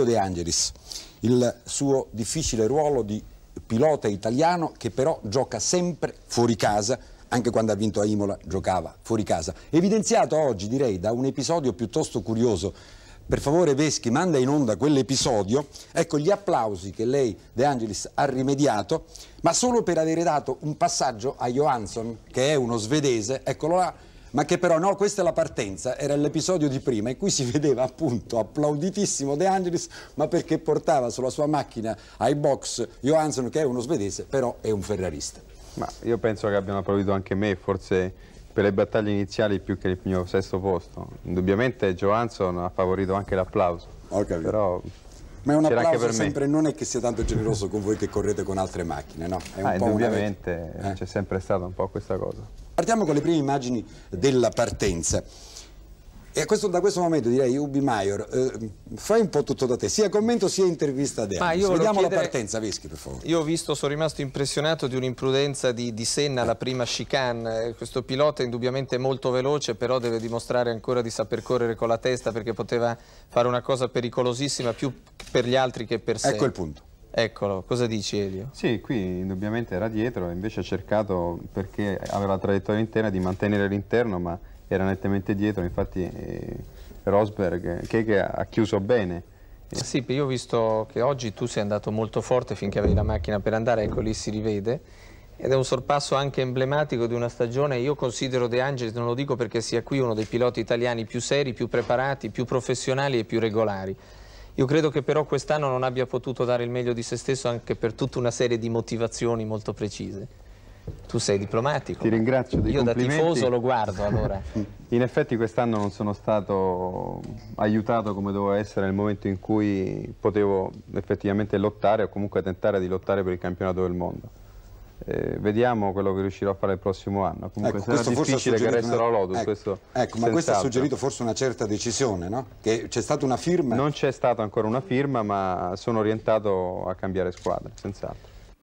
Elio De Angelis, il suo difficile ruolo di pilota italiano che però gioca sempre fuori casa, anche quando ha vinto a Imola giocava fuori casa. Evidenziato oggi direi da un episodio piuttosto curioso, per favore Veschi manda in onda quell'episodio, ecco gli applausi che lei De Angelis ha rimediato, ma solo per avere dato un passaggio a Johansson che è uno svedese, eccolo là, ma che però no, questa è la partenza, era l'episodio di prima in cui si vedeva appunto applauditissimo De Angelis, ma perché portava sulla sua macchina ai box Johansson che è uno svedese, però è un ferrarista. Ma io penso che abbiano applaudito anche me, forse per le battaglie iniziali più che il mio sesto posto. Indubbiamente Johansson ha favorito anche l'applauso. Ho capito. Però ma è un applauso sempre, me. non è che sia tanto generoso con voi che correte con altre macchine, no? È un ah, po' indubbiamente eh? c'è sempre stata un po' questa cosa. Partiamo con le prime immagini della partenza. E questo, da questo momento direi, Ubi Maior, eh, fai un po' tutto da te, sia commento sia intervista ad Hermes. Vediamo chiedere... la partenza, Veschi per favore. Io ho visto, sono rimasto impressionato di un'imprudenza di, di, Senna, eh. la prima chicane. Questo pilota è indubbiamente molto veloce, però deve dimostrare ancora di saper correre con la testa perché poteva fare una cosa pericolosissima più per gli altri che per sé. Ecco il punto. Eccolo, cosa dici Elio? Sì, qui indubbiamente era dietro, invece ha cercato, perché aveva la traiettoria interna, di mantenere l'interno, ma era nettamente dietro, infatti eh, Rosberg, che, che ha chiuso bene. Eh sì, io ho visto che oggi tu sei andato molto forte finché avevi la macchina per andare, ecco lì si rivede, ed è un sorpasso anche emblematico di una stagione, io considero De Angelis, non lo dico perché sia qui uno dei piloti italiani più seri, più preparati, più professionali e più regolari. Io credo che però quest'anno non abbia potuto dare il meglio di se stesso anche per tutta una serie di motivazioni molto precise. Tu sei diplomatico. Ti ringrazio dei Io da tifoso lo guardo allora. in effetti quest'anno non sono stato aiutato come dovevo essere nel momento in cui potevo effettivamente lottare o comunque tentare di lottare per il campionato del mondo. Eh, vediamo quello che riuscirò a fare il prossimo anno. Comunque ecco, sarà difficile che resterò una... Lotus. Ecco, questo ecco ma questo ha suggerito forse una certa decisione, no? Che c'è stata una firma? Non c'è stata ancora una firma, ma sono orientato a cambiare squadra, senz'altro.